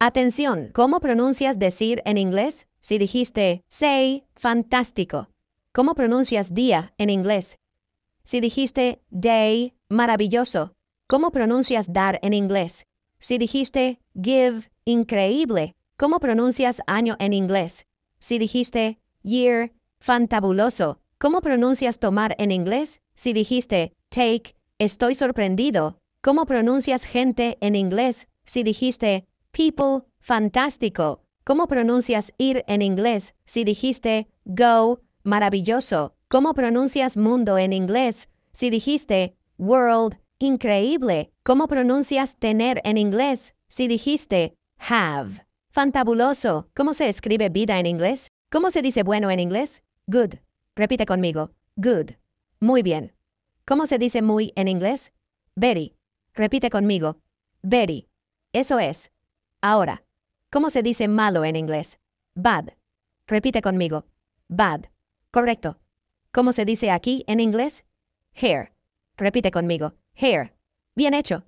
Atención, ¿cómo pronuncias decir en inglés? Si dijiste say, fantástico. ¿Cómo pronuncias día en inglés? Si dijiste day, maravilloso. ¿Cómo pronuncias dar en inglés? Si dijiste give, increíble. ¿Cómo pronuncias año en inglés? Si dijiste year, fantabuloso. ¿Cómo pronuncias tomar en inglés? Si dijiste take, estoy sorprendido. ¿Cómo pronuncias gente en inglés? Si dijiste people, fantástico. ¿Cómo pronuncias ir en inglés si dijiste go, maravilloso? ¿Cómo pronuncias mundo en inglés si dijiste world, increíble? ¿Cómo pronuncias tener en inglés si dijiste have? Fantabuloso. ¿Cómo se escribe vida en inglés? ¿Cómo se dice bueno en inglés? Good. Repite conmigo. Good. Muy bien. ¿Cómo se dice muy en inglés? Very. Repite conmigo. Very. Eso es. Ahora, ¿cómo se dice malo en inglés? Bad. Repite conmigo. Bad. Correcto. ¿Cómo se dice aquí en inglés? Here. Repite conmigo. Here. Bien hecho.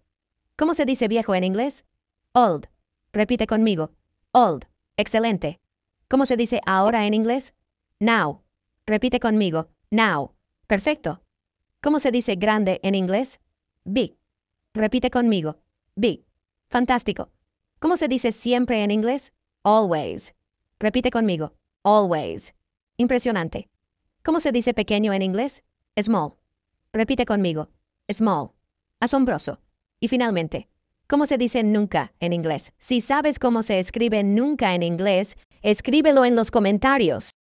¿Cómo se dice viejo en inglés? Old. Repite conmigo. Old. Excelente. ¿Cómo se dice ahora en inglés? Now. Repite conmigo. Now. Perfecto. ¿Cómo se dice grande en inglés? Big. Repite conmigo. Big. Fantástico. ¿Cómo se dice siempre en inglés? Always. Repite conmigo. Always. Impresionante. ¿Cómo se dice pequeño en inglés? Small. Repite conmigo. Small. Asombroso. Y finalmente, ¿cómo se dice nunca en inglés? Si sabes cómo se escribe nunca en inglés, escríbelo en los comentarios.